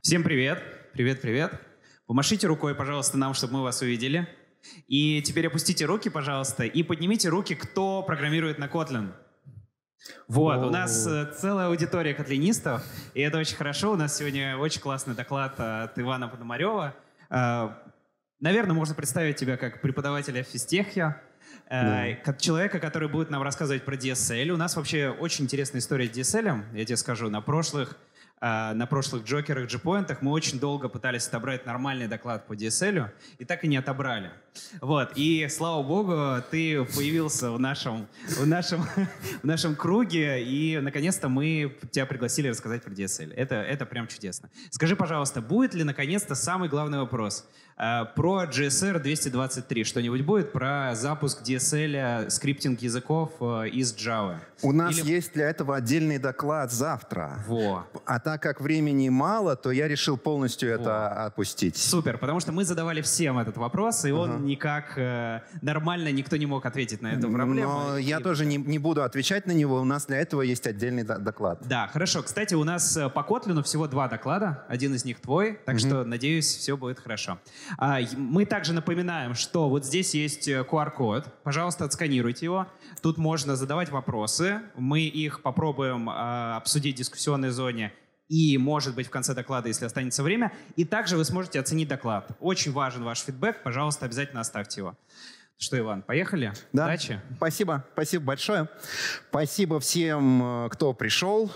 Всем привет! Привет, привет! Помашите рукой, пожалуйста, нам, чтобы мы вас увидели. И теперь опустите руки, пожалуйста, и поднимите руки, кто программирует на Kotlin. Вот, О-о-о. у нас э, целая аудитория котлинистов, и это очень хорошо. У нас сегодня очень классный доклад от Ивана Пономарева. Э, Наверное, можно представить тебя как преподавателя физтехия, э, да. как человека, который будет нам рассказывать про DSL. У нас вообще очень интересная история с DSL. Я тебе скажу, на прошлых а, на прошлых Джокерах, Джипоинтах мы очень долго пытались отобрать нормальный доклад по DSL, и так и не отобрали. Вот. И, слава богу, ты появился в нашем, в нашем, в нашем круге, и, наконец-то, мы тебя пригласили рассказать про DSL. Это, это прям чудесно. Скажи, пожалуйста, будет ли, наконец-то, самый главный вопрос? Э, про GSR 223 что-нибудь будет? Про запуск DSL, э, скриптинг языков э, из Java? У нас Или... есть для этого отдельный доклад завтра. Во. А так как времени мало, то я решил полностью Во. это отпустить. Супер, потому что мы задавали всем этот вопрос, и он ага. никак нормально никто не мог ответить на эту проблему. Но и... я тоже не, не буду отвечать на него, у нас для этого есть отдельный доклад. Да, хорошо. Кстати, у нас по Котлину всего два доклада, один из них твой, так угу. что, надеюсь, все будет хорошо. А, мы также напоминаем, что вот здесь есть э, QR-код. Пожалуйста, отсканируйте его. Тут можно задавать вопросы. Мы их попробуем а, обсудить в дискуссионной зоне и, может быть, в конце доклада, если останется время. И также вы сможете оценить доклад. Очень важен ваш фидбэк, пожалуйста, обязательно оставьте его. Что, Иван, поехали? Да. Удачи. Спасибо, спасибо большое. Спасибо всем, э, кто пришел,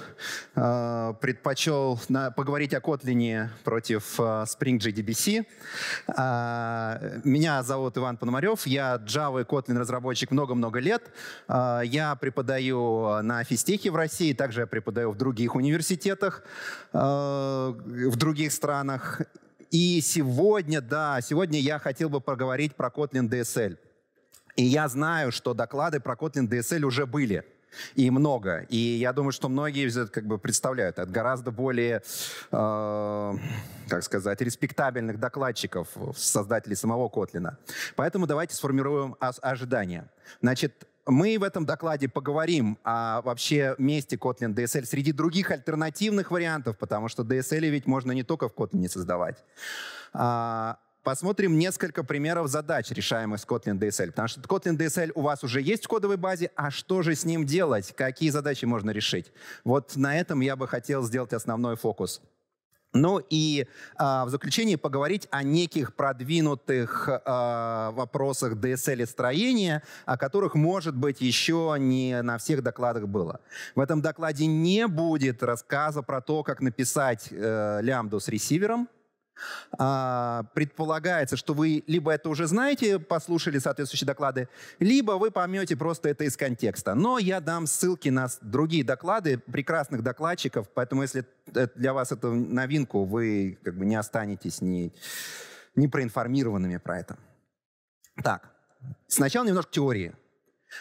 э, предпочел поговорить о Котлине против э, Spring JDBC. Меня зовут Иван Пономарев, я Java и Kotlin разработчик много-много лет. Я преподаю на физтехе в России, также я преподаю в других университетах, в других странах. И сегодня, да, сегодня я хотел бы поговорить про Kotlin DSL. И я знаю, что доклады про Kotlin DSL уже были. И много. И я думаю, что многие как бы представляют это гораздо более, э, как сказать, респектабельных докладчиков, создателей самого Котлина. Поэтому давайте сформируем ожидания. Значит, мы в этом докладе поговорим о вообще месте Kotlin DSL среди других альтернативных вариантов, потому что DSL ведь можно не только в Kotlin создавать. А, посмотрим несколько примеров задач, решаемых с Kotlin DSL. Потому что Kotlin DSL у вас уже есть в кодовой базе, а что же с ним делать? Какие задачи можно решить? Вот на этом я бы хотел сделать основной фокус. Ну и э, в заключении поговорить о неких продвинутых э, вопросах DSL и строения, о которых, может быть, еще не на всех докладах было. В этом докладе не будет рассказа про то, как написать э, лямбду с ресивером, а, предполагается, что вы либо это уже знаете, послушали соответствующие доклады, либо вы поймете просто это из контекста. Но я дам ссылки на другие доклады прекрасных докладчиков, поэтому если э, для вас это новинку, вы как бы не останетесь не, не проинформированными про это. Так, сначала немножко теории.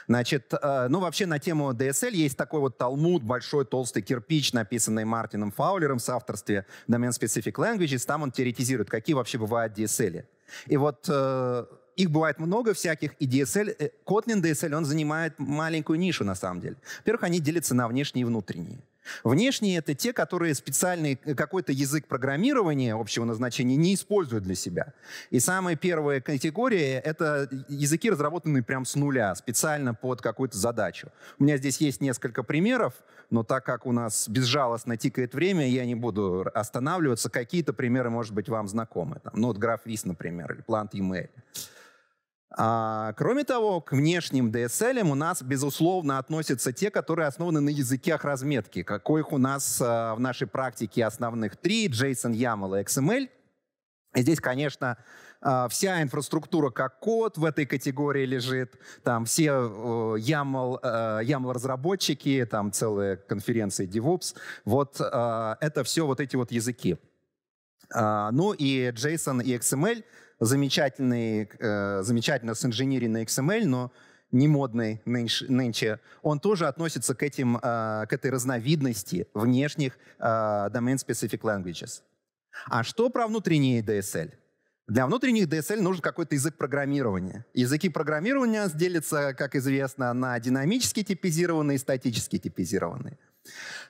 Значит, э, ну вообще на тему DSL есть такой вот талмуд, большой толстый кирпич, написанный Мартином Фаулером в соавторстве Domain Specific Languages. Там он теоретизирует, какие вообще бывают DSL. И вот э, их бывает много всяких, и DSL, э, Kotlin DSL, он занимает маленькую нишу на самом деле. Во-первых, они делятся на внешние и внутренние. Внешние — это те, которые специальный э, какой-то язык программирования общего назначения не используют для себя. И самая первая категория — это языки, разработанные прям с нуля, специально под какую-то задачу. У меня здесь есть несколько примеров, но так как у нас безжалостно тикает время, я не буду останавливаться. Какие-то примеры, может быть, вам знакомы. Там, Node.GraphVis, например, или Plant.email. А, кроме того, к внешним DSL у нас, безусловно, относятся те, которые основаны на языках разметки, каких у нас а, в нашей практике основных три, JSON, YAML и XML. И здесь, конечно, а, вся инфраструктура как код в этой категории лежит, там все YAML, а, YAML разработчики, там целые конференции DevOps, вот а, это все вот эти вот языки. Ну и JSON и XML — замечательный, э, замечательно синженеренный XML, но не модный нынче, нынче, он тоже относится к, этим, э, к этой разновидности внешних э, domain-specific languages. А что про внутренние DSL? Для внутренних DSL нужен какой-то язык программирования. Языки программирования делятся, как известно, на динамически типизированные и статически типизированные.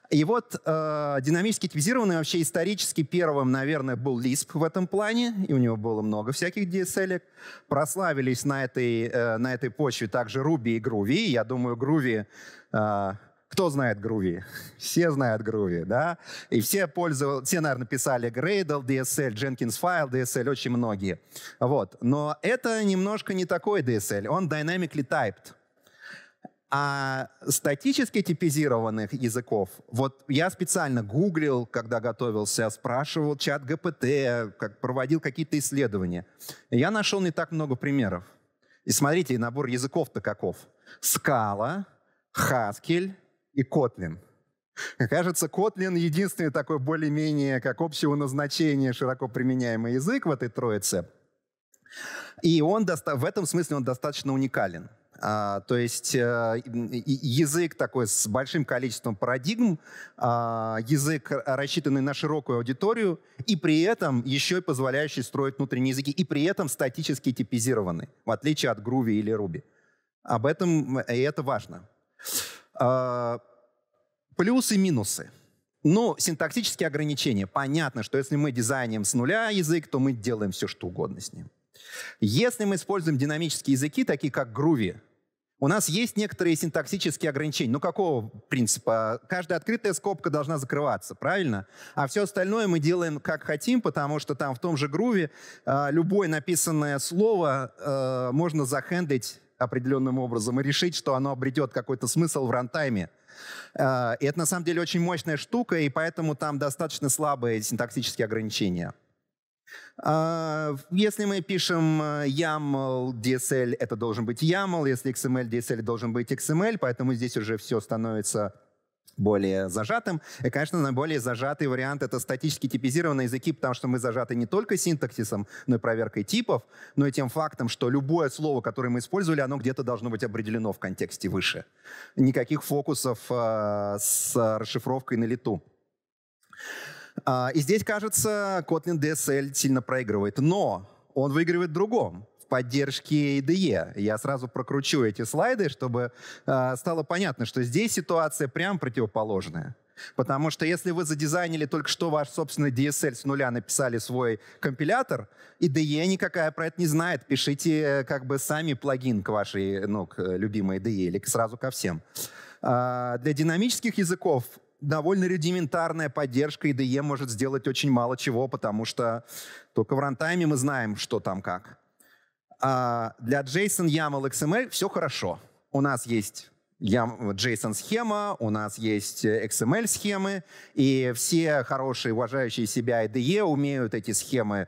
И вот э, динамически типизированный вообще исторически первым, наверное, был Lisp в этом плане, и у него было много всяких DSL. -ек. Прославились на этой, э, на этой почве также Ruby и Groovy. Я думаю, Groovy... Э, кто знает Groovy? Все знают Groovy, да? И все пользовались, все, наверное, писали Gradle, DSL, Jenkins File, DSL, очень многие. Вот. Но это немножко не такой DSL. Он dynamically typed. А статически типизированных языков, вот я специально гуглил, когда готовился, спрашивал чат ГПТ, как, проводил какие-то исследования. Я нашел не так много примеров. И смотрите, набор языков-то каков. Скала, Хаскель и Котлин. Кажется, Котлин единственный такой более-менее как общего назначения широко применяемый язык в этой троице. И он в этом смысле он достаточно уникален. А, то есть э, язык такой с большим количеством парадигм, а, язык, э, рассчитанный на широкую аудиторию, и при этом еще и позволяющий строить внутренние языки, и при этом статически типизированный, в отличие от Groovy или Ruby. Об этом и это важно. А, плюсы и минусы. Ну, синтаксические ограничения. Понятно, что если мы дизайним с нуля язык, то мы делаем все, что угодно с ним. Если мы используем динамические языки, такие как Groovy, у нас есть некоторые синтаксические ограничения. Ну, какого принципа? Каждая открытая скобка должна закрываться, правильно? А все остальное мы делаем как хотим, потому что там в том же груве э, любое написанное слово э, можно захендить определенным образом и решить, что оно обретет какой-то смысл в рантайме. Э, и это на самом деле очень мощная штука, и поэтому там достаточно слабые синтаксические ограничения. А, если мы пишем э, YAML, DSL, это должен быть YAML, если XML, DSL должен быть XML, поэтому здесь уже все становится более зажатым. И, конечно, наиболее зажатый вариант — это статически типизированные языки, потому что мы зажаты не только синтаксисом, но и проверкой типов, но и тем фактом, что любое слово, которое мы использовали, оно где-то должно быть определено в контексте выше. Никаких фокусов э, с расшифровкой на лету. А, и здесь, кажется, Kotlin DSL сильно проигрывает. Но он выигрывает в другом поддержки IDE. Я сразу прокручу эти слайды, чтобы а, стало понятно, что здесь ситуация прям противоположная. Потому что если вы задизайнили только что ваш собственный DSL с нуля, написали свой компилятор, IDE никакая про это не знает. Пишите э, как бы сами плагин к вашей ну, к э, любимой IDE или сразу ко всем. А, для динамических языков довольно рудиментарная поддержка, IDE может сделать очень мало чего, потому что только в рантайме мы знаем, что там как. А для JSON, YAML, XML все хорошо. У нас есть JSON-схема, у нас есть э, XML-схемы, и все хорошие, уважающие себя IDE умеют эти схемы,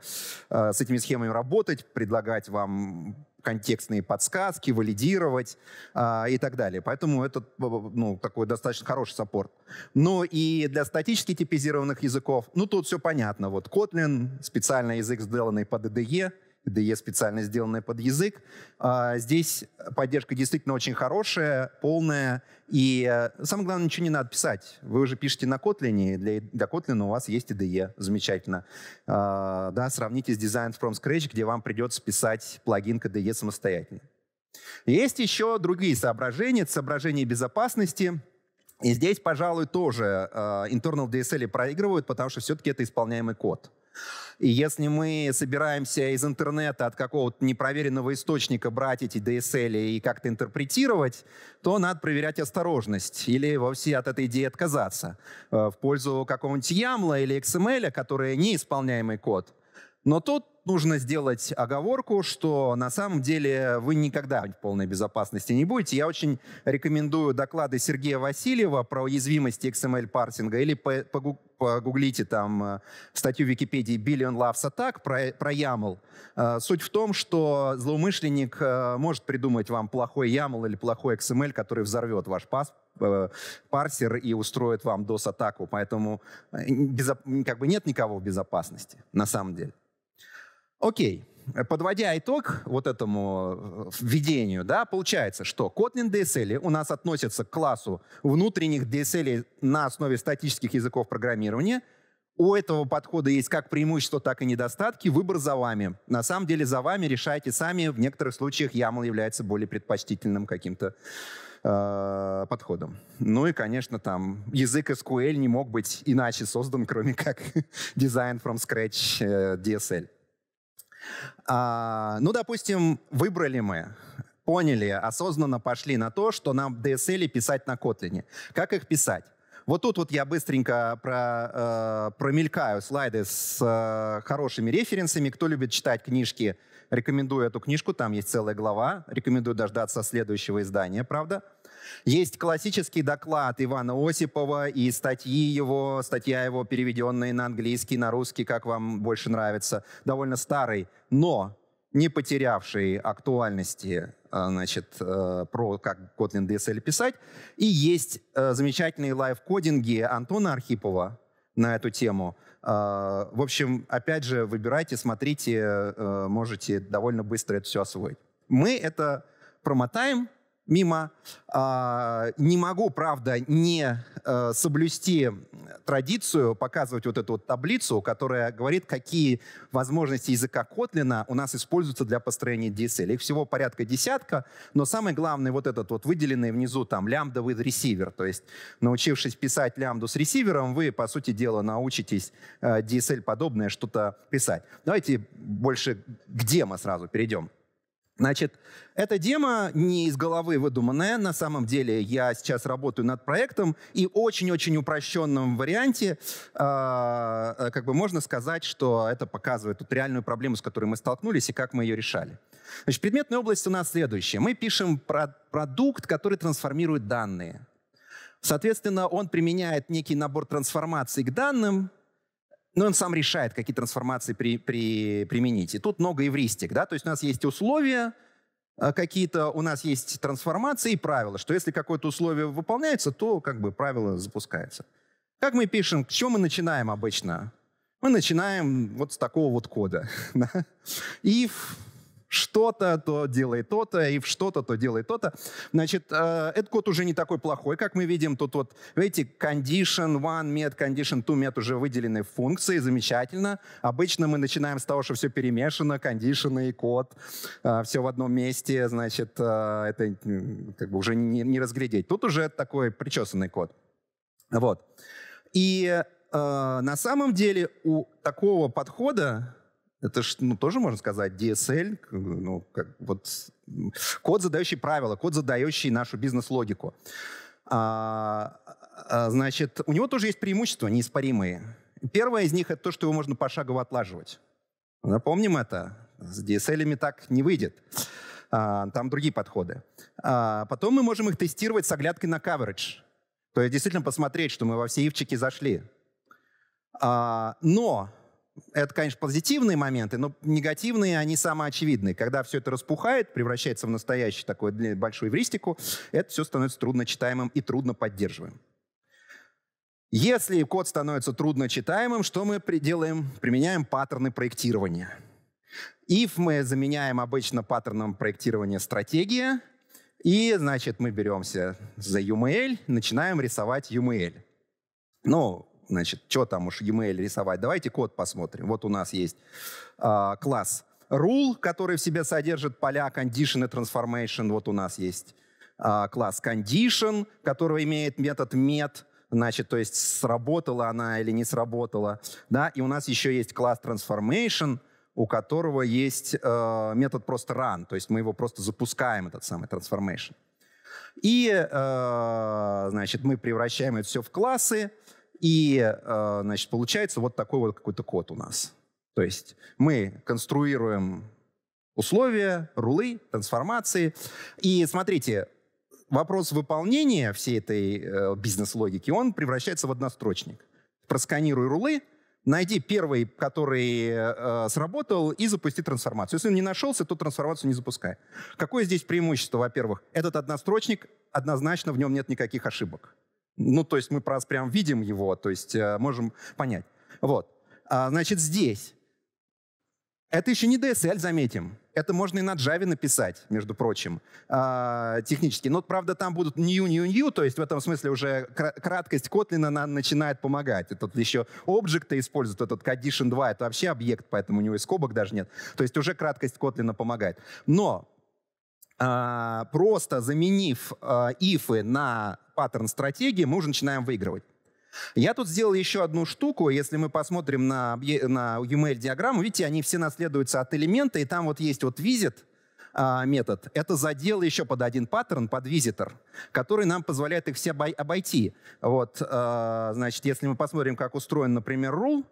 э, с этими схемами работать, предлагать вам контекстные подсказки, валидировать э, и так далее. Поэтому это ну, такой достаточно хороший саппорт. Ну и для статически типизированных языков, ну тут все понятно. Вот Kotlin, специальный язык, сделанный под IDE, IDE специально сделанная под язык. А, здесь поддержка действительно очень хорошая, полная. И э, самое главное, ничего не надо писать. Вы уже пишете на Kotlin, и для, для Kotlin у вас есть IDE. Замечательно. А, да, сравните с Design from Scratch, где вам придется писать плагин к IDE самостоятельно. Есть еще другие соображения, соображения безопасности. И здесь, пожалуй, тоже э, internal DSL проигрывают, потому что все-таки это исполняемый код. И если мы собираемся из интернета от какого-то непроверенного источника брать эти DSL и как-то интерпретировать, то надо проверять осторожность или вовсе от этой идеи отказаться э, в пользу какого-нибудь YAML или XML, а, которые неисполняемый код. Но тут нужно сделать оговорку, что на самом деле вы никогда в полной безопасности не будете. Я очень рекомендую доклады Сергея Васильева про уязвимость XML-парсинга или погуглите там э, статью в Википедии «Billion Loves Attack» про, про YAML. Э, суть в том, что злоумышленник э, может придумать вам плохой YAML или плохой XML, который взорвет ваш паспорт, парсер и устроит вам DOS-атаку. Поэтому как бы нет никого в безопасности, на самом деле. Окей. Э, подводя итог вот этому э, введению, да, получается, что Kotlin DSL у нас относится к классу внутренних DSL на основе статических языков программирования. У этого подхода есть как преимущества, так и недостатки. Выбор за вами. На самом деле за вами решайте сами. В некоторых случаях YAML является более предпочтительным каким-то э, подходом. Ну и, конечно, там язык SQL не мог быть иначе создан, кроме как design from scratch DSL. А, ну, допустим, выбрали мы поняли, осознанно пошли на то, что нам DSL писать на Kotlin. Как их писать? Вот тут вот я быстренько про, э, промелькаю слайды с э, хорошими референсами. Кто любит читать книжки, рекомендую эту книжку, там есть целая глава. Рекомендую дождаться следующего издания, правда? Есть классический доклад Ивана Осипова и статьи его, статья его, переведенные на английский, на русский, как вам больше нравится, довольно старый, но не потерявший актуальности э, значит, э, про как Kotlin DSL писать. И есть э, замечательные лайв-кодинги Антона Архипова на эту тему. В общем, опять же, выбирайте, смотрите, можете довольно быстро это все освоить. Мы это промотаем, мимо. А, не могу, правда, не э, соблюсти традицию, показывать вот эту вот таблицу, которая говорит, какие возможности языка Kotlin у нас используются для построения DSL. Их всего порядка десятка, но самый главный вот этот вот выделенный внизу там лямбда with receiver, то есть научившись писать лямбду с ресивером, вы, по сути дела, научитесь э, DSL-подобное что-то писать. Давайте больше к демо сразу перейдем. Значит, эта тема не из головы выдуманная. На самом деле я сейчас работаю над проектом и очень-очень упрощенном варианте а, э, как бы можно сказать, что это показывает тут реальную проблему, с которой мы столкнулись и как мы ее решали. Значит, предметная область у нас следующая. Мы пишем про продукт, который трансформирует данные. Соответственно, он применяет некий набор трансформаций к данным, но он сам решает, какие трансформации при, при, применить. И тут много эвристик, да, то есть у нас есть условия а, какие-то, у нас есть трансформации и правила, что если какое-то условие выполняется, то как бы правило запускается. Как мы пишем, С чего мы начинаем обычно? Мы начинаем вот с такого вот кода. If что-то, то делай то-то, и в что-то, то делай то-то. Значит, э, этот код уже не такой плохой, как мы видим. Тут вот, видите, condition one met, condition two met уже выделены функции, замечательно. Обычно мы начинаем с того, что все перемешано, condition и код, э, все в одном месте, значит, э, это как бы уже не, не разглядеть. Тут уже такой причесанный код. Вот. И э, на самом деле у такого подхода это ж, ну, тоже можно сказать, DSL, ну, как, вот, код, задающий правила, код, задающий нашу бизнес-логику. А, а значит, у него тоже есть преимущества неиспоримые. Первое из них — это то, что его можно пошагово отлаживать. Напомним это. С DSL так не выйдет. А, там другие подходы. А, потом мы можем их тестировать с оглядкой на coverage. То есть действительно посмотреть, что мы во все ивчики зашли. А, но это, конечно, позитивные моменты, но негативные, они самоочевидные. Когда все это распухает, превращается в настоящую такую большую эвристику, это все становится трудночитаемым и трудноподдерживаемым. Если код становится трудночитаемым, что мы делаем? Применяем паттерны проектирования. If мы заменяем обычно паттерном проектирования стратегия, и, значит, мы беремся за UML, начинаем рисовать UML. Ну, значит, что там уж e-mail рисовать, давайте код посмотрим. Вот у нас есть э, класс rule, который в себе содержит поля condition и transformation, вот у нас есть э, класс condition, который имеет метод met, значит, то есть сработала она или не сработала, да, и у нас еще есть класс transformation, у которого есть э, метод просто run, то есть мы его просто запускаем, этот самый transformation. И, э, значит, мы превращаем это все в классы, и, э, значит, получается вот такой вот какой-то код у нас. То есть мы конструируем условия, рулы, трансформации. И смотрите, вопрос выполнения всей этой э, бизнес-логики, он превращается в однострочник. Просканируй рулы, найди первый, который э, сработал, и запусти трансформацию. Если он не нашелся, то трансформацию не запускай. Какое здесь преимущество? Во-первых, этот однострочник, однозначно в нем нет никаких ошибок. Ну, то есть мы прям видим его, то есть э, можем понять. Вот. А, значит, здесь. Это еще не DSL, заметим. Это можно и на Java написать, между прочим, а, технически. Но, правда, там будут new, new, new, то есть в этом смысле уже краткость Kotlin начинает помогать. Этот еще объекты используют, этот condition 2, это вообще объект, поэтому у него и скобок даже нет. То есть уже краткость Kotlin помогает. Но а, просто заменив а, ифы на паттерн стратегии, мы уже начинаем выигрывать. Я тут сделал еще одну штуку. Если мы посмотрим на, на UML-диаграмму, видите, они все наследуются от элемента, и там вот есть вот визит а, метод. Это задел еще под один паттерн, под визитор, который нам позволяет их все обойти. Вот, значит, если мы посмотрим, как устроен, например, rule,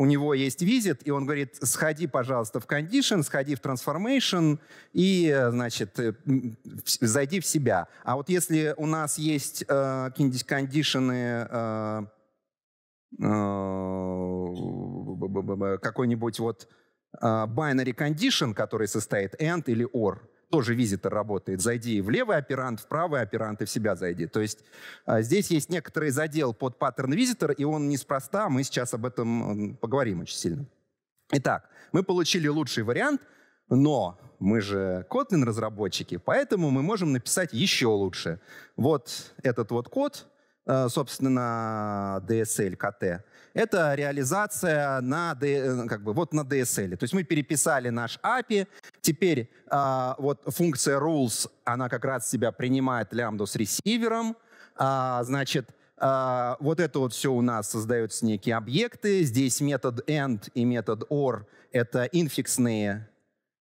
у него есть визит, и он говорит, сходи, пожалуйста, в condition, сходи в transformation, и, значит, э, зайди в себя. А вот если у нас есть э, какие-нибудь кондишены, э, э, какой-нибудь вот э, binary condition, который состоит and или or, тоже визитор работает. Зайди в левый оперант, в правый оперант и в себя зайди. То есть а, здесь есть некоторый задел под паттерн визитор, и он неспроста. Мы сейчас об этом поговорим очень сильно. Итак, мы получили лучший вариант, но мы же Kotlin разработчики, поэтому мы можем написать еще лучше. Вот этот вот код, э, собственно, DSL, KT, это реализация на, э, как бы, вот на DSL. То есть мы переписали наш API, теперь э, вот функция rules, она как раз себя принимает лямбду с ресивером, э, значит, э, вот это вот все у нас создаются некие объекты, здесь метод end и метод or — это инфиксные,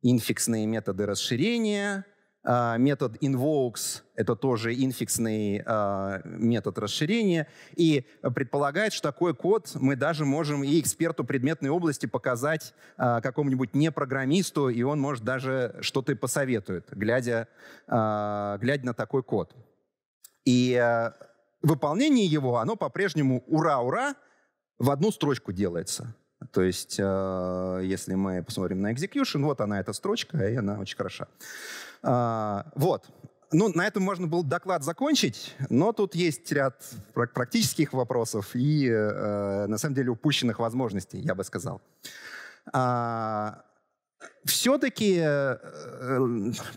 инфиксные методы расширения — а, метод invokes, это тоже инфиксный а, метод расширения, и предполагает, что такой код мы даже можем и эксперту предметной области показать а, какому-нибудь непрограммисту, и он может даже что-то и посоветует, глядя, глядя на такой код. И э, выполнение его, оно по-прежнему ура-ура в одну строчку делается. То есть, э, если мы посмотрим на execution, вот она, эта строчка, и она очень хороша. А, вот. Ну, на этом можно был доклад закончить, но тут есть ряд практических вопросов и, э, на самом деле, упущенных возможностей, я бы сказал. А, все-таки, э, э,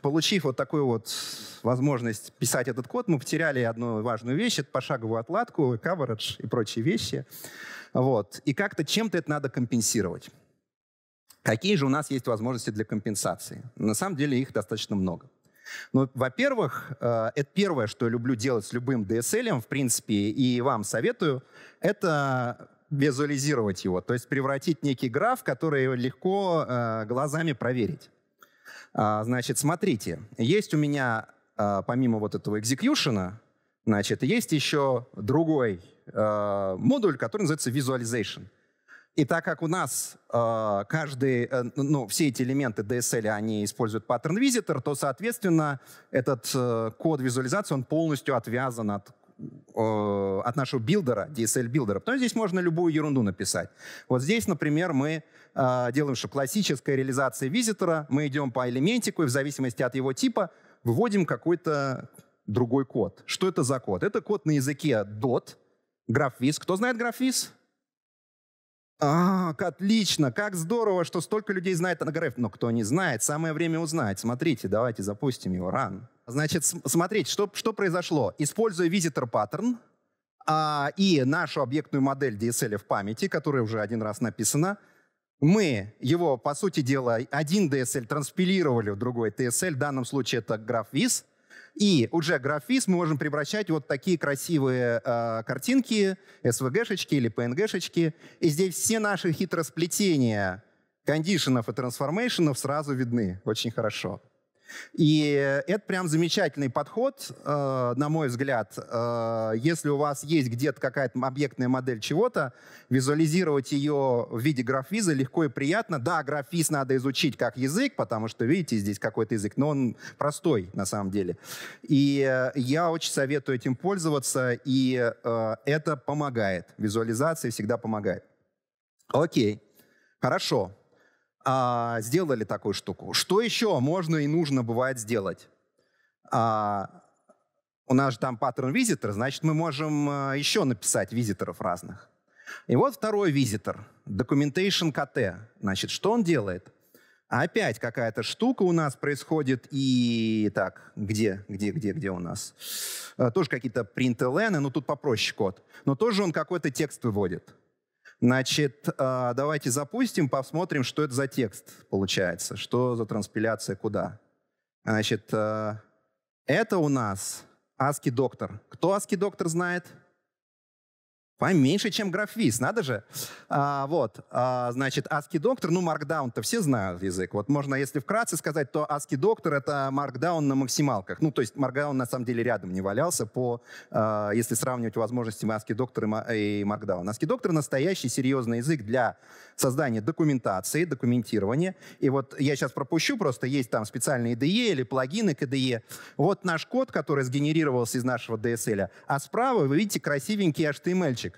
получив вот такую вот возможность писать этот код, мы потеряли одну важную вещь, это пошаговую отладку, coverage и прочие вещи. Вот. И как-то чем-то это надо компенсировать. Какие же у нас есть возможности для компенсации? На самом деле их достаточно много. Ну, во-первых, э, это первое, что я люблю делать с любым DSL, в принципе, и вам советую, это визуализировать его, то есть превратить некий граф, который легко э, глазами проверить. А, значит, смотрите, есть у меня, э, помимо вот этого экзекьюшена, значит, есть еще другой модуль, который называется визуализация. И так как у нас э, каждый, э, ну, все эти элементы DSL, они используют паттерн визитор, то, соответственно, этот э, код визуализации, он полностью отвязан от э, от нашего билдера, DSL-билдера. есть здесь можно любую ерунду написать. Вот здесь, например, мы э, делаем, что классическая реализация визитора, мы идем по элементику, и в зависимости от его типа выводим какой-то другой код. Что это за код? Это код на языке DOT, GraphViz. Кто знает GraphViz? А, отлично, как здорово, что столько людей знает НГРФ. Но кто не знает, самое время узнать. Смотрите, давайте запустим его, ран. Значит, смотрите, что, что произошло. Используя visitor pattern а, и нашу объектную модель DSL в памяти, которая уже один раз написана, мы его, по сути дела, один DSL транспилировали в другой TSL, в данном случае это граф виз, и уже графиз мы можем превращать вот такие красивые э, картинки, SVG-шечки или PNG-шечки. И здесь все наши хитросплетения кондишенов и трансформейшенов сразу видны. Очень хорошо. И это прям замечательный подход, э, на мой взгляд. Э, если у вас есть где-то какая-то объектная модель чего-то, визуализировать ее в виде графиза легко и приятно. Да, графиз надо изучить как язык, потому что, видите, здесь какой-то язык, но он простой на самом деле. И э, я очень советую этим пользоваться, и это помогает. Визуализация всегда помогает. Окей, хорошо а, сделали такую штуку. Что еще можно и нужно бывает сделать? А, у нас же там паттерн визитор, значит, мы можем а, еще написать визиторов разных. И вот второй визитор, Documentation KT. Значит, что он делает? Опять какая-то штука у нас происходит. И так, где, где, где, где у нас? Э, тоже какие-то println, но тут попроще код. Но тоже он какой-то текст выводит. Значит, а, давайте запустим, посмотрим, что это за текст получается, что за транспиляция куда. Значит, а, это у нас ASCII доктор. Кто ASCII доктор знает? Поменьше, чем графвиз, надо же. А, вот, а, значит, ASCII доктор, ну, Markdown, то все знают язык. Вот можно, если вкратце сказать, то ASCII доктор — это Markdown на максималках. Ну, то есть Markdown на самом деле рядом не валялся, по, а, если сравнивать возможности ASCII доктора и Markdown. ASCII доктор — настоящий серьезный язык для создания документации, документирования. И вот я сейчас пропущу, просто есть там специальные IDE или плагины к IDE. Вот наш код, который сгенерировался из нашего DSL. А справа вы видите красивенький HTML-чик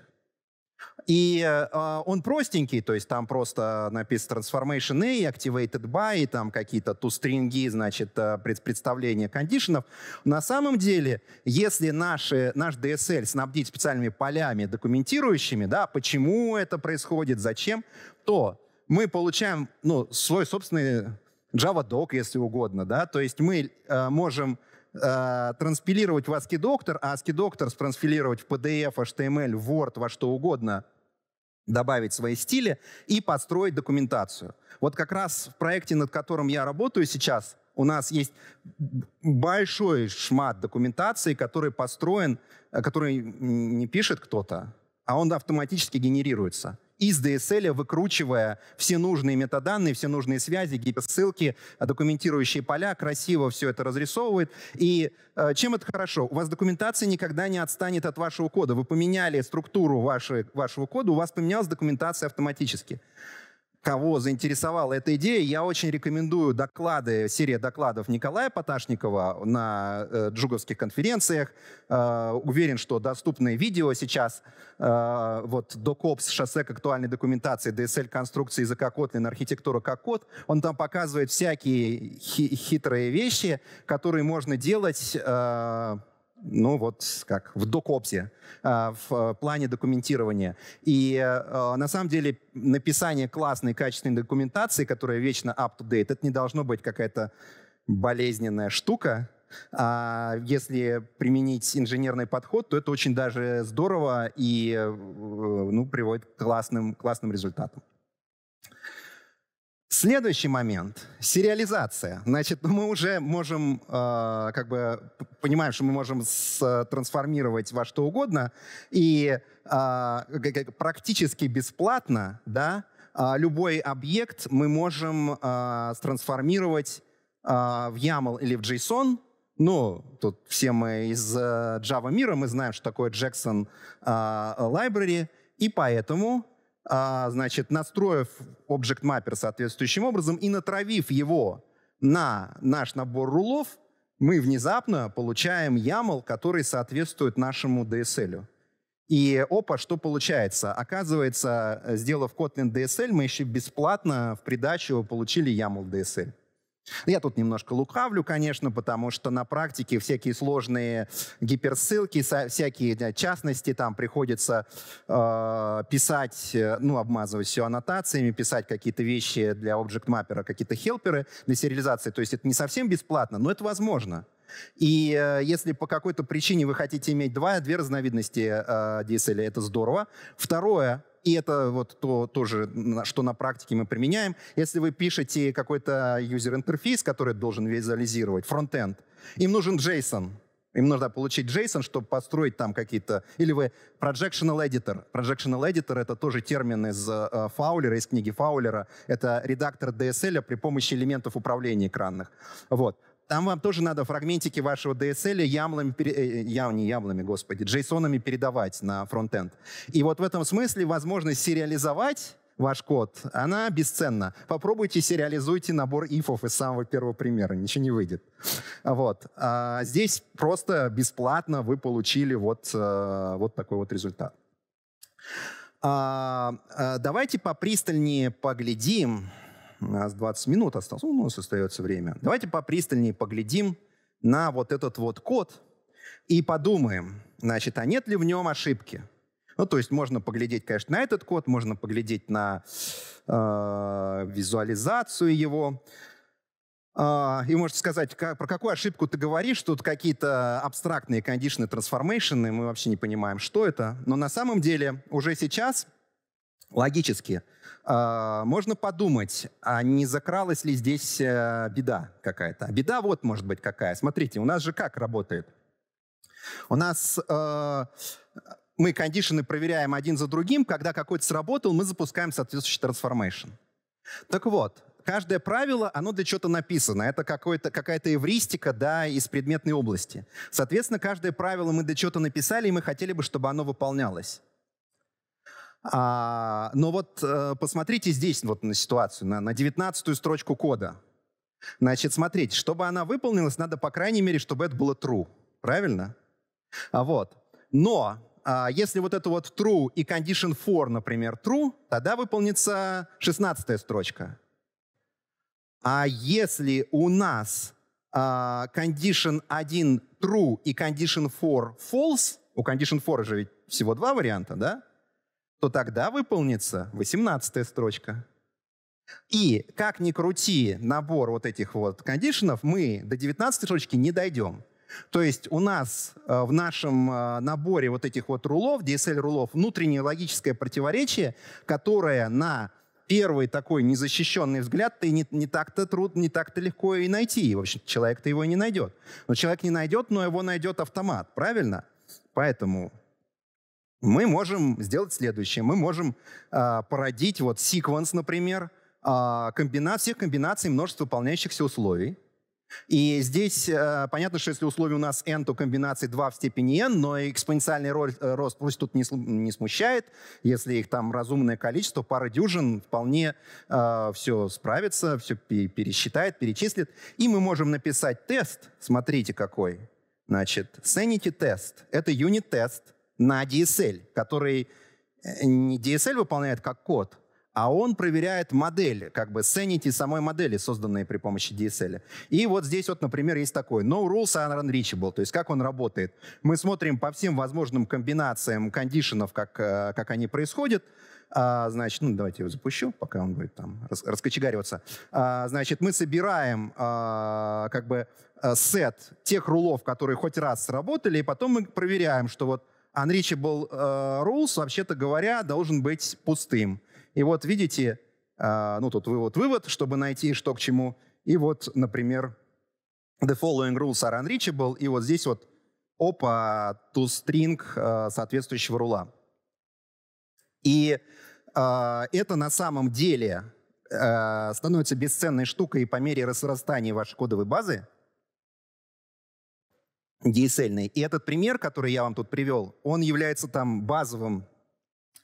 и э, а, он простенький, то есть там просто написано transformation A, activated by, там какие-то ту-стринги, значит, э, представления кондишенов. На самом деле, если наши, наш DSL снабдить специальными полями документирующими, да, почему это происходит, зачем, то мы получаем ну, свой собственный Java док, если угодно, да, то есть мы э, можем э, транспилировать в ASCII Doctor, а ASCII Doctor транспилировать в PDF, HTML, Word, во что угодно, добавить свои стили и построить документацию. Вот как раз в проекте, над которым я работаю сейчас, у нас есть большой шмат документации, который построен, э, который не пишет кто-то, а он автоматически генерируется из DSL, выкручивая все нужные метаданные, все нужные связи, гиперссылки, э, документирующие поля, красиво все это разрисовывает. И э, чем это хорошо? У вас документация никогда не отстанет от вашего кода. Вы поменяли структуру вашей, вашего кода, у вас поменялась документация автоматически кого заинтересовала эта идея, я очень рекомендую доклады, серия докладов Николая Поташникова на э, джуговских конференциях. Э, уверен, что доступное видео сейчас, э, вот докопс, шоссе к актуальной документации, DSL конструкции языка Kotlin, архитектура как код, он там показывает всякие хи хитрые вещи, которые можно делать э, ну вот как в докопсе, а, в э, плане документирования. И э, на самом деле написание классной, качественной документации, которая вечно up-to-date, это не должно быть какая-то болезненная штука, а если применить инженерный подход, то это очень даже здорово и э, ну, приводит к классным, классным результатам. Следующий момент — сериализация. Значит, ну, мы уже можем, э, как бы, понимаем, что мы можем э, трансформировать во что угодно, и э, практически бесплатно, да, э, любой объект мы можем э, трансформировать э, в YAML или в JSON, ну, тут все мы из э, Java мира, мы знаем, что такое Jackson э, Library, и поэтому а, значит, настроив Object Mapper соответствующим образом и натравив его на наш набор рулов, мы внезапно получаем YAML, который соответствует нашему DSL. И опа, что получается? Оказывается, э, сделав Kotlin DSL, мы еще бесплатно в придачу получили YAML DSL. Я тут немножко лукавлю, конечно, потому что на практике всякие сложные гиперссылки, всякие частности там приходится э, писать, э, ну, обмазывать все аннотациями, писать какие-то вещи для Object Mapper, какие-то хелперы для сериализации. То есть это не совсем бесплатно, но это возможно. И э, если по какой-то причине вы хотите иметь два, две разновидности э, DSL, это здорово. Второе, и это вот то тоже, что на практике мы применяем. Если вы пишете какой-то юзер-интерфейс, который должен визуализировать, фронтенд, им нужен JSON, им нужно получить JSON, чтобы построить там какие-то... Или вы projectional editor. Projectional editor — это тоже термин из э, Фаулера, из книги Фаулера. Это редактор DSL при помощи элементов управления экранных. Вот. Там вам тоже надо фрагментики вашего DSL ямлами, э, э, ям, не ямлами, господи, джейсонами передавать на фронтенд. И вот в этом смысле возможность сериализовать ваш код, она бесценна. Попробуйте сериализуйте набор ифов из самого первого примера, ничего не выйдет. Вот. А здесь просто бесплатно вы получили вот, э, вот такой вот результат. А, давайте попристальнее поглядим у нас 20 минут осталось, ну, у нас остается время. Давайте попристальнее поглядим на вот этот вот код и подумаем, значит, а нет ли в нем ошибки? Ну, то есть можно поглядеть, конечно, на этот код, можно поглядеть на э, визуализацию его. Э, и можете сказать, как, про какую ошибку ты говоришь, тут какие-то абстрактные condition трансформейшены, мы вообще не понимаем, что это. Но на самом деле уже сейчас логически, а, можно подумать, а не закралась ли здесь э, беда какая-то. А беда вот может быть какая. Смотрите, у нас же как работает? У нас э, мы кондишены проверяем один за другим, когда какой-то сработал, мы запускаем соответствующий трансформейшн. Так вот, каждое правило, оно для чего-то написано. Это какая-то эвристика да, из предметной области. Соответственно, каждое правило мы для чего-то написали, и мы хотели бы, чтобы оно выполнялось. А, но вот э, посмотрите здесь вот на ситуацию, на, на 19 строчку кода. Значит, смотрите, чтобы она выполнилась, надо, по крайней мере, чтобы это было true. Правильно? А вот. Но а, если вот это вот true и condition for, например, true, тогда выполнится 16 строчка. А если у нас а, condition 1 true и condition for false, у condition for же ведь всего два варианта, да? то тогда выполнится 18 строчка. И как ни крути набор вот этих вот кондишенов, мы до 19 строчки не дойдем. То есть у нас э, в нашем э, наборе вот этих вот рулов, DSL-рулов, внутреннее логическое противоречие, которое на первый такой незащищенный взгляд ты не, не так-то труд, не так-то легко и найти. В общем, человек-то его и не найдет. Но человек не найдет, но его найдет автомат, правильно? Поэтому мы можем сделать следующее. Мы можем э, породить вот секвенс, например, э, комбина всех комбинаций множества выполняющихся условий. И здесь э, понятно, что если условие у нас n, то комбинации 2 в степени n, но экспоненциальный роль, э, рост пусть тут не, не смущает. Если их там разумное количество, пара дюжин вполне э, а, все справится, все пересчитает, перечислит. И мы можем написать тест, смотрите какой. Значит, sanity тест — это unit — на DSL, который э, не DSL выполняет как код, а он проверяет модель, как бы sanity самой модели, созданные при помощи DSL. И вот здесь вот, например, есть такой no rules are unreachable, то есть как он работает. Мы смотрим по всем возможным комбинациям кондишенов, как, э, как они происходят, а, значит, ну давайте я его запущу, пока он будет там рас, раскочегариваться. А, значит, мы собираем а, как бы э, сет тех рулов, которые хоть раз сработали, и потом мы проверяем, что вот unreachable э, rules, вообще-то говоря, должен быть пустым. И вот видите, э, ну тут вывод-вывод, чтобы найти что к чему. И вот, например, the following rules are unreachable, и вот здесь вот опа, toString э, соответствующего рула. И э, это на самом деле э, становится бесценной штукой по мере разрастания вашей кодовой базы, DSL. И этот пример, который я вам тут привел, он является там базовым,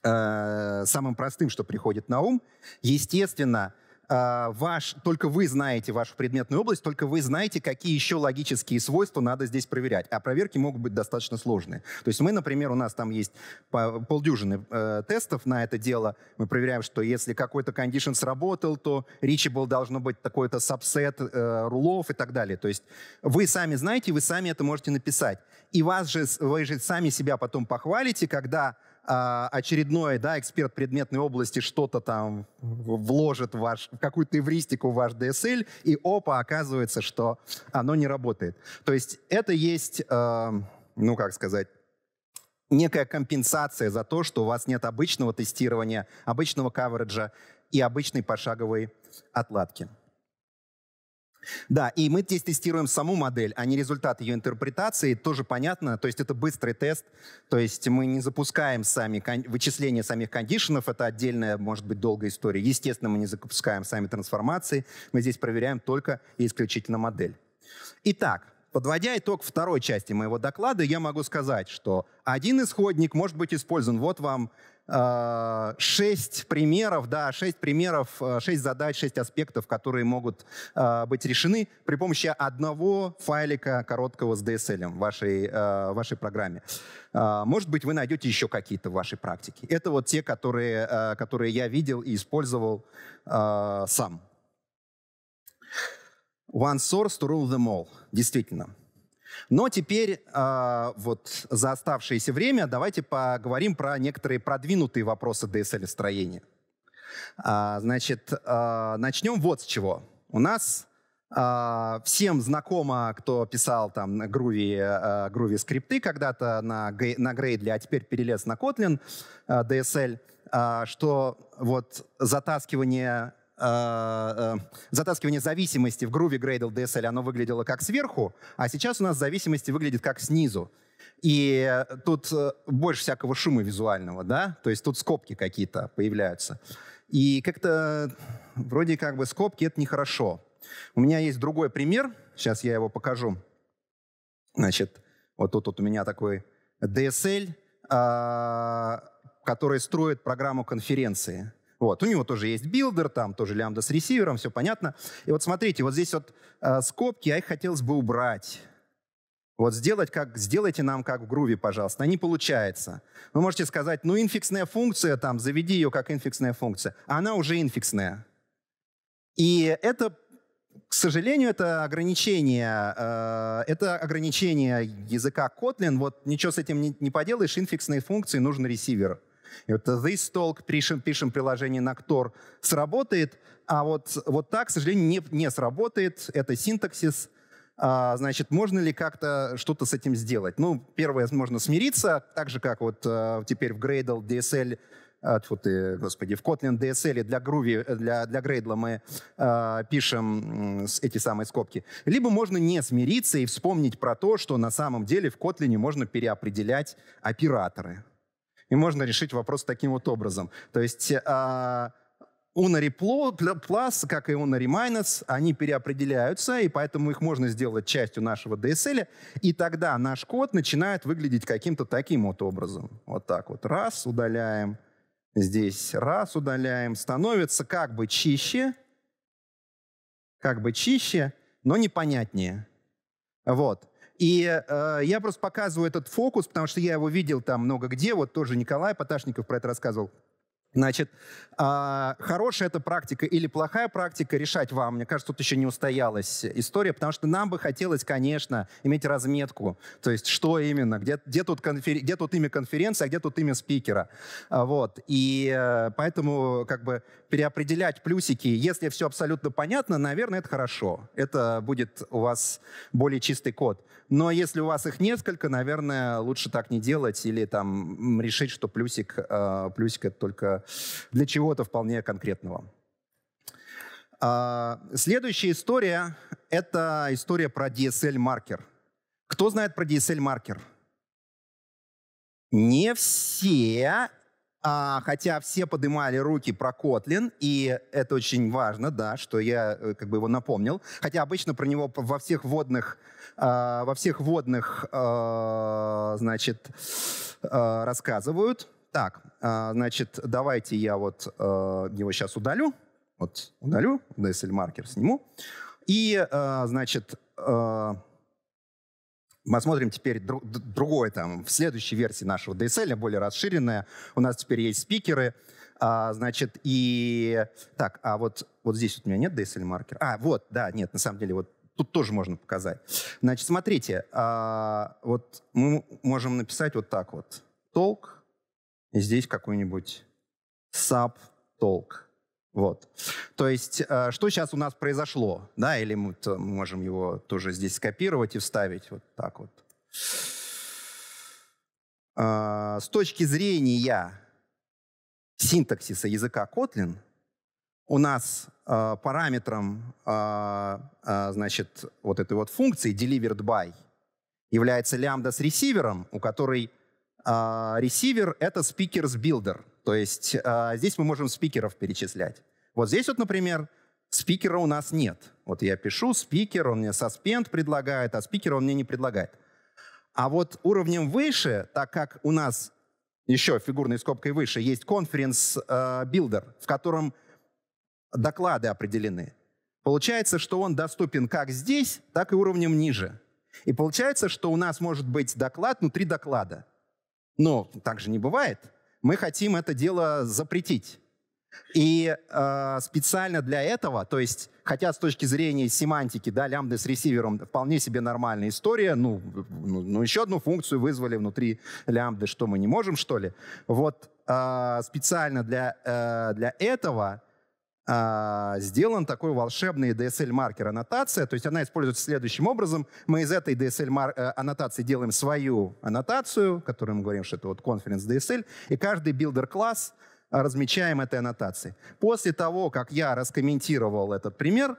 э, самым простым, что приходит на ум. Естественно, а, ваш, только вы знаете вашу предметную область, только вы знаете, какие еще логические свойства надо здесь проверять. А проверки могут быть достаточно сложные. То есть мы, например, у нас там есть полдюжины э, тестов на это дело. Мы проверяем, что если какой-то кондишн сработал, то reachable должно быть такой-то сабсет э, рулов и так далее. То есть вы сами знаете, вы сами это можете написать. И вас же, вы же сами себя потом похвалите, когда а, очередной да, эксперт предметной области что-то там вложит в, ваш, какую-то эвристику в ваш DSL, и опа, оказывается, что оно не работает. То есть это есть, а, ну как сказать, некая компенсация за то, что у вас нет обычного тестирования, обычного каверджа и обычной пошаговой отладки. Да, и мы здесь тестируем саму модель, а не результат ее интерпретации. Тоже понятно, то есть это быстрый тест, то есть мы не запускаем сами вычисления самих кондишенов, это отдельная, может быть, долгая история. Естественно, мы не запускаем сами трансформации, мы здесь проверяем только и исключительно модель. Итак, Подводя итог второй части моего доклада, я могу сказать, что один исходник может быть использован. Вот вам э, шесть примеров, да, шесть примеров, э, шесть задач, шесть аспектов, которые могут э, быть решены при помощи одного файлика короткого с DSL в вашей, э, вашей программе. Э, может быть, вы найдете еще какие-то в вашей практике. Это вот те, которые, э, которые я видел и использовал э, сам. One source to rule them all, действительно. Но теперь э, вот за оставшееся время давайте поговорим про некоторые продвинутые вопросы DSL-строения. Э, а, значит, э, начнем вот с чего. У нас э, всем знакомо, кто писал там Groovy, э, груви скрипты когда-то на, на Gradle, а теперь перелез на Kotlin э, DSL, э, что вот затаскивание Э, э, затаскивание зависимости в груве Gradle DSL, оно выглядело как сверху, а сейчас у нас зависимости выглядит как снизу. И э, тут больше всякого шума визуального, да? То есть тут скобки какие-то появляются. И как-то вроде как бы скобки — это нехорошо. У меня есть другой пример, сейчас я его покажу. Значит, вот тут вот у меня такой DSL, а, который строит программу конференции. Вот. У него тоже есть билдер, там тоже лямбда с ресивером, все понятно. И вот смотрите, вот здесь вот э, скобки, я их хотелось бы убрать. Вот сделать как, сделайте нам как в груве, пожалуйста. Не получается. Вы можете сказать, ну инфиксная функция, там, заведи ее как инфиксная функция. А она уже инфиксная. И это, к сожалению, это ограничение, э, это ограничение языка Kotlin. Вот ничего с этим не, не поделаешь, инфиксные функции нужен ресивер. И вот this talk, пишем, пишем приложение на Ктор, сработает, а вот, вот так, к сожалению, не, не сработает. Это синтаксис. А, значит, можно ли как-то что-то с этим сделать? Ну, первое, можно смириться, так же, как вот э, теперь в Gradle, DSL, а, э, ты, господи, в Kotlin DSL для Groovy, э, для, для Gradle мы а, пишем эти самые скобки. Либо можно не смириться и вспомнить про то, что на самом деле в Kotlin можно переопределять операторы. И можно решить вопрос таким вот образом. То есть а, Unary Plus, как и Unary Minus, они переопределяются, и поэтому их можно сделать частью нашего DSL, и тогда наш код начинает выглядеть каким-то таким вот образом. Вот так вот. Раз, удаляем. Здесь раз, удаляем. Становится как бы чище, как бы чище, но непонятнее. Вот. И э, я просто показываю этот фокус, потому что я его видел там много где, вот тоже Николай Поташников про это рассказывал. Значит, а, хорошая эта практика или плохая практика, решать вам. Мне кажется, тут еще не устоялась история, потому что нам бы хотелось, конечно, иметь разметку. То есть, что именно, где, где, тут, конфер... где тут имя конференции, а где тут имя спикера. А, вот. И э, поэтому как бы переопределять плюсики, если все абсолютно понятно, наверное, это хорошо. Это будет у вас более чистый код. Но если у вас их несколько, наверное, лучше так не делать или там решить, что плюсик, э, плюсик это только для чего-то вполне конкретного. А, следующая история — это история про DSL-маркер. Кто знает про DSL-маркер? Не все, а, хотя все поднимали руки про Котлин, и это очень важно, да, что я э, как бы его напомнил. Хотя обычно про него во всех водных, э, во всех водных, э, значит, э, рассказывают. Так, а, значит, давайте я вот э, его сейчас удалю. Вот удалю, DSL-маркер сниму. И, э, значит, посмотрим э, теперь друг, другое там, в следующей версии нашего DSL, более расширенная. У нас теперь есть спикеры. А, значит, и... Так, а вот, вот здесь вот у меня нет DSL-маркера. А, вот, да, нет, на самом деле, вот тут тоже можно показать. Значит, смотрите, а, вот мы можем написать вот так вот. Толк здесь какой-нибудь sub-толк. Вот. То есть, э, что сейчас у нас произошло, да, или мы можем его тоже здесь скопировать и вставить вот так вот. А, с точки зрения синтаксиса языка Kotlin, у нас э, параметром, э, значит, вот этой вот функции delivered by является лямбда с ресивером, у которой а, ресивер — это speakers-builder, то есть а, здесь мы можем спикеров перечислять. Вот здесь вот, например, спикера у нас нет. Вот я пишу спикер, он мне саспенд предлагает, а спикера он мне не предлагает. А вот уровнем выше, так как у нас еще фигурной скобкой выше есть конференс-билдер, а, в котором доклады определены. Получается, что он доступен как здесь, так и уровнем ниже. И получается, что у нас может быть доклад внутри доклада. Но так же не бывает. Мы хотим это дело запретить. И э, специально для этого, то есть, хотя с точки зрения семантики, да, лямбда с ресивером вполне себе нормальная история, ну, ну, ну еще одну функцию вызвали внутри лямбды, что мы не можем, что ли. Вот э, специально для, э, для этого а, сделан такой волшебный DSL-маркер аннотация. То есть она используется следующим образом. Мы из этой DSL-аннотации э, делаем свою аннотацию, которую мы говорим, что это вот Conference DSL, и каждый билдер-класс а, размечаем этой аннотацией. После того, как я раскомментировал этот пример,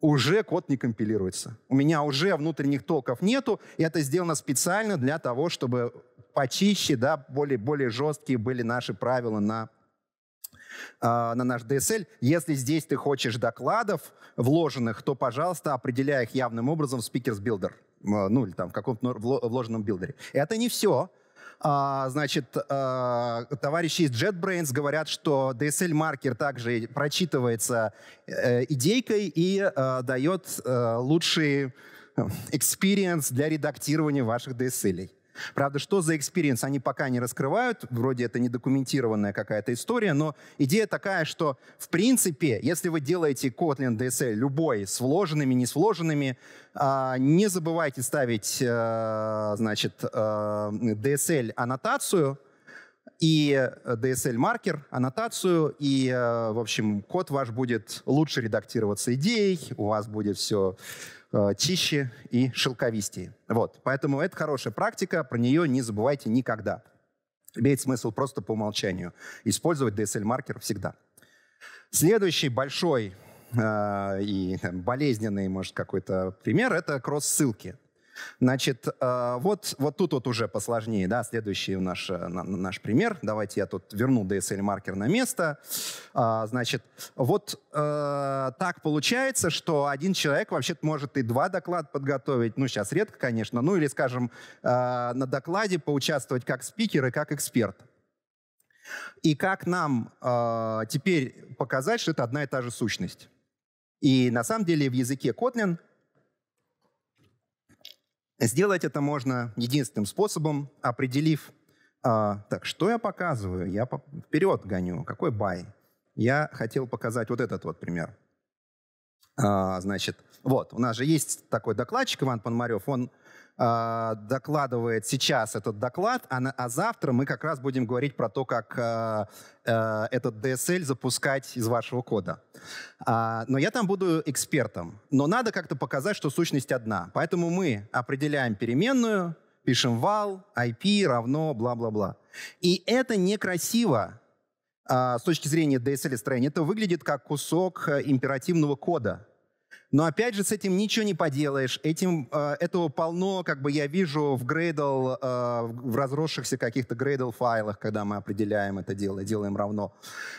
уже код не компилируется. У меня уже внутренних толков нету, и это сделано специально для того, чтобы почище, да, более, более жесткие были наши правила на а, на наш DSL. Если здесь ты хочешь докладов вложенных, то, пожалуйста, определяй их явным образом в Speakers Builder, а, ну или там в каком-то вложенном билдере. Это не все. А, значит, а, товарищи из JetBrains говорят, что DSL-маркер также прочитывается э, идейкой и э, дает э, лучший э, experience для редактирования ваших DSL. -ей. Правда, что за экспириенс, они пока не раскрывают, вроде это не документированная какая-то история, но идея такая, что в принципе, если вы делаете Kotlin DSL любой, с вложенными, не с вложенными, а, не забывайте ставить э, значит, э, DSL-аннотацию, и DSL-маркер, э, аннотацию, и, э, в общем, код ваш будет лучше редактироваться идеей, у вас будет все э, чище и шелковистее. Вот. Поэтому это хорошая практика, про нее не забывайте никогда. Имеет смысл просто по умолчанию использовать DSL-маркер всегда. Следующий большой э, и болезненный, может, какой-то пример — это кросс-ссылки. Значит, э, вот, вот тут вот уже посложнее, да, следующий наш, э, наш пример. Давайте я тут верну DSL-маркер на место. А, значит, вот э, так получается, что один человек вообще-то может и два доклада подготовить, ну, сейчас редко, конечно, ну, или, скажем, на докладе поучаствовать как спикер и как эксперт. И как нам теперь показать, что это одна и та же сущность? И на самом деле в языке Kotlin Сделать это можно единственным способом, определив, э, так, что я показываю, я по вперед гоню, какой бай. Я хотел показать вот этот вот пример. Э, значит, вот, у нас же есть такой докладчик Иван Пономарев, он а, докладывает сейчас этот доклад, а, на, а завтра мы как раз будем говорить про то, как э, э, этот DSL запускать из вашего кода. А, но я там буду экспертом. Но надо как-то показать, что сущность одна. Поэтому мы определяем переменную, пишем val IP равно бла-бла-бла. И это некрасиво а, с точки зрения DSL-строения. Это выглядит как кусок императивного кода – но опять же, с этим ничего не поделаешь. Этим, э, этого полно, как бы я вижу в Gradle, э, в разросшихся каких-то Gradle файлах, когда мы определяем это дело, делаем равно.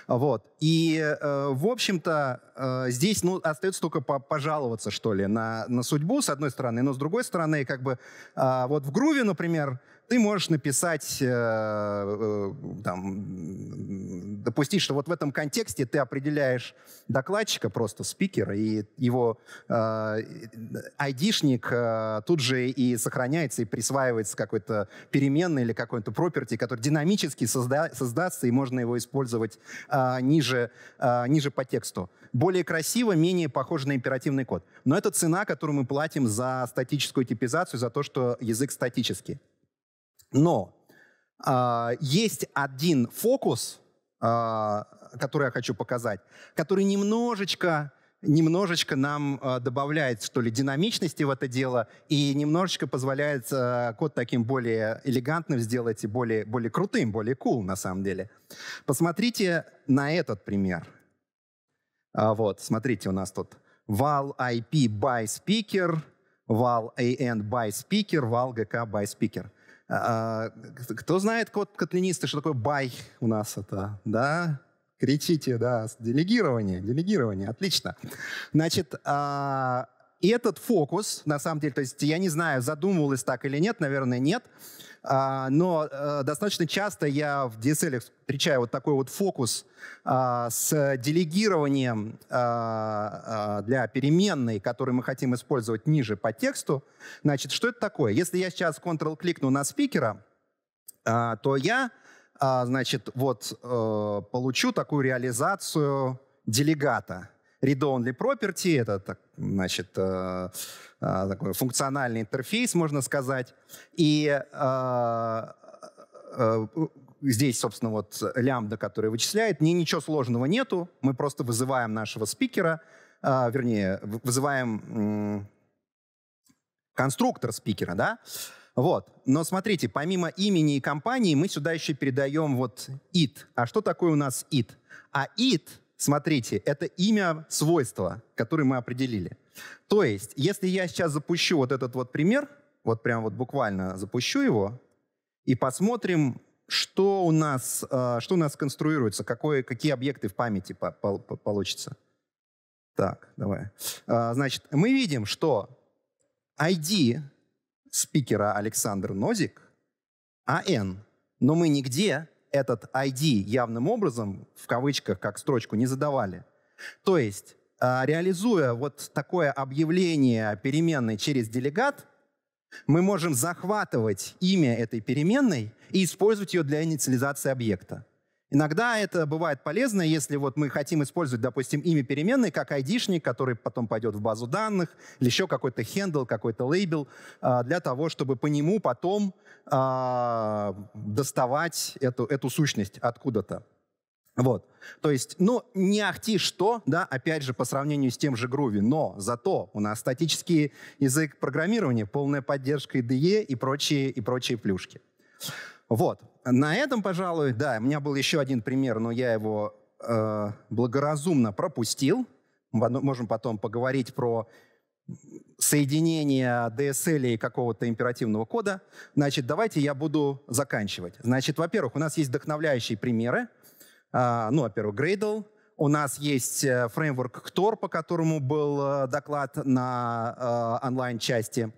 Вот. И, э, в общем-то, э, здесь ну, остается только по пожаловаться, что ли, на, на судьбу, с одной стороны. Но с другой стороны, как бы, э, вот в Groovy, например, ты можешь написать, э, э, там, допустить, что вот в этом контексте ты определяешь докладчика, просто спикера, и его э, id э, тут же и сохраняется, и присваивается какой-то переменной или какой-то property, который динамически созда создастся, и можно его использовать э, ниже, э, ниже по тексту. Более красиво, менее похоже на императивный код. Но это цена, которую мы платим за статическую типизацию, за то, что язык статический. Но э, есть один фокус, э, который я хочу показать, который немножечко немножечко нам э, добавляет, что ли, динамичности в это дело и немножечко позволяет э, код таким более элегантным сделать и более, более крутым, более cool на самом деле. Посмотрите на этот пример. А, вот, смотрите, у нас тут val IP by speaker, val AN by speaker, val GK by speaker. А, кто знает код котлинисты, что такое бай у нас это, да? Кричите, да, делегирование, делегирование, отлично. Значит, а, этот фокус, на самом деле, то есть я не знаю, задумывалось так или нет, наверное, нет, а, но э, достаточно часто я в DSL встречаю вот такой вот фокус а, с делегированием а, для переменной, которую мы хотим использовать ниже по тексту. Значит, что это такое? Если я сейчас Ctrl-кликну на спикера, то я, значит, вот э, получу такую реализацию делегата – read-only property, это так, значит, э, э, такой функциональный интерфейс, можно сказать. И э, э, э здесь, собственно, вот лямбда, которая вычисляет, не ничего сложного нету, мы просто вызываем нашего спикера, э, вернее, вызываем э, конструктор спикера, да, вот. Но смотрите, помимо имени и компании мы сюда еще передаем вот it. А что такое у нас it? А it Смотрите, это имя свойства, которое мы определили. То есть, если я сейчас запущу вот этот вот пример, вот прям вот буквально запущу его, и посмотрим, что у нас, э, что у нас конструируется, какое, какие объекты в памяти по, по, по, получится. Так, давай. Э, значит, мы видим, что ID спикера Александр Нозик, АН, но мы нигде этот ID явным образом, в кавычках, как строчку, не задавали. То есть, а, реализуя вот такое объявление переменной через делегат, мы можем захватывать имя этой переменной и использовать ее для инициализации объекта. Иногда это бывает полезно, если вот мы хотим использовать, допустим, имя переменной как айдишник, который потом пойдет в базу данных, или еще какой-то хендл, какой-то лейбл, а, для того, чтобы по нему потом а, доставать эту, эту сущность откуда-то. Вот. То есть, ну, не ахти что, да, опять же, по сравнению с тем же Groovy, но зато у нас статический язык программирования, полная поддержка IDE и прочие, и прочие плюшки. Вот. На этом, пожалуй, да, у меня был еще один пример, но я его э, благоразумно пропустил. Мы можем потом поговорить про соединение DSL и какого-то императивного кода. Значит, давайте я буду заканчивать. Значит, во-первых, у нас есть вдохновляющие примеры. Э, ну, во-первых, Gradle. У нас есть э, фреймворк Ктор, по которому был э, доклад на э, онлайн-части.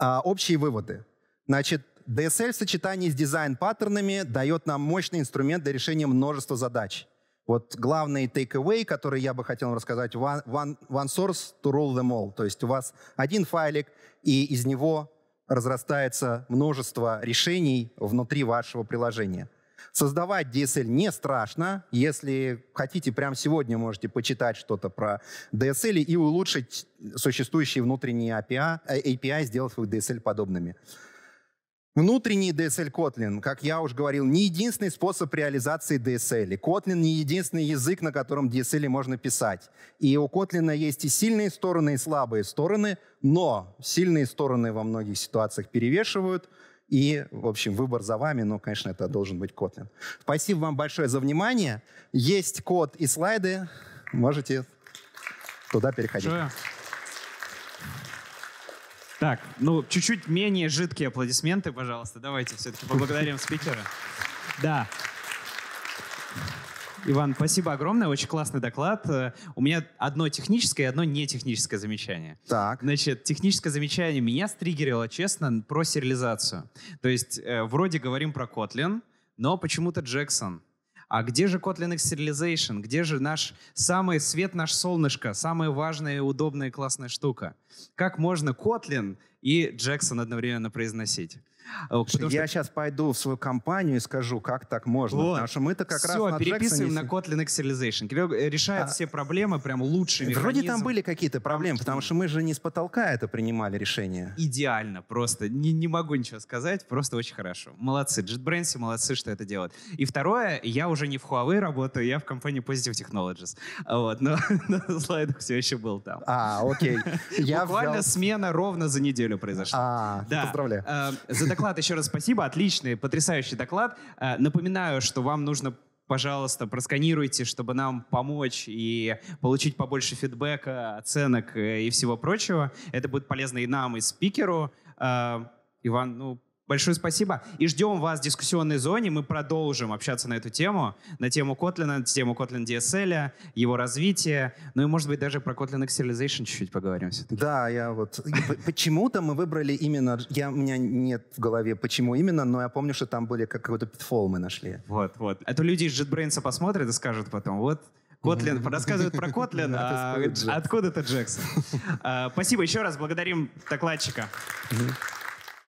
Э, общие выводы. Значит, DSL в сочетании с дизайн-паттернами дает нам мощный инструмент для решения множества задач. Вот главный takeaway, который я бы хотел рассказать, one, one, source to rule them all. То есть у вас один файлик, и из него разрастается множество решений внутри вашего приложения. Создавать DSL не страшно. Если хотите, прямо сегодня можете почитать что-то про DSL и улучшить существующие внутренние API, э, API сделав их DSL подобными. Внутренний DSL Kotlin, как я уже говорил, не единственный способ реализации DSL. И Kotlin не единственный язык, на котором DSL можно писать. И у Kotlin есть и сильные стороны, и слабые стороны, но сильные стороны во многих ситуациях перевешивают. И, в общем, выбор за вами, но, конечно, это должен быть Kotlin. Спасибо вам большое за внимание. Есть код и слайды. Можете туда переходить. Sure. Так, ну, чуть-чуть менее жидкие аплодисменты, пожалуйста. Давайте все-таки поблагодарим спикера. Да. Иван, спасибо огромное, очень классный доклад. У меня одно техническое и одно нетехническое замечание. Так. Значит, техническое замечание меня стригерило, честно, про сериализацию. То есть э, вроде говорим про Kotlin, но почему-то Джексон. А где же Kotlin Serialization? Где же наш самый свет, наш солнышко, самая важная, удобная, классная штука? Как можно Kotlin и Джексон одновременно произносить? А, потому я что... сейчас пойду в свою компанию и скажу, как так можно. Вот. Потому что мы-то как все, раз на переписываем Джексоне... на Kotlin Serialization. Кирилл э, решает а... все проблемы прям лучше. Вроде механизм. там были какие-то проблемы, потому что мы же не с потолка это принимали решение. Идеально просто. Не, не могу ничего сказать, просто очень хорошо. Молодцы. JetBrains молодцы, что это делают. И второе, я уже не в Huawei работаю, я в компании Positive Technologies. А вот, но на слайдах все еще был там. А, окей. Я Буквально смена ровно за неделю произошла. А, да. поздравляю. Э, доклад еще раз спасибо. Отличный, потрясающий доклад. Э, напоминаю, что вам нужно пожалуйста, просканируйте, чтобы нам помочь и получить побольше фидбэка, оценок э, и всего прочего. Это будет полезно и нам, и спикеру. Э, Иван, ну, Большое спасибо. И ждем вас в дискуссионной зоне. Мы продолжим общаться на эту тему, на тему Kotlin, на тему Kotlin DSL, его развитие. Ну и, может быть, даже про Kotlin Excelization чуть-чуть поговорим все-таки. Да, я вот... Почему-то мы выбрали именно... Я, у меня нет в голове, почему именно, но я помню, что там были какой-то питфол мы нашли. Вот, вот. Это а люди из JetBrains посмотрят и скажут потом, вот Котлин, рассказывает про Котлин, а откуда это Джексон? А, спасибо еще раз, благодарим докладчика.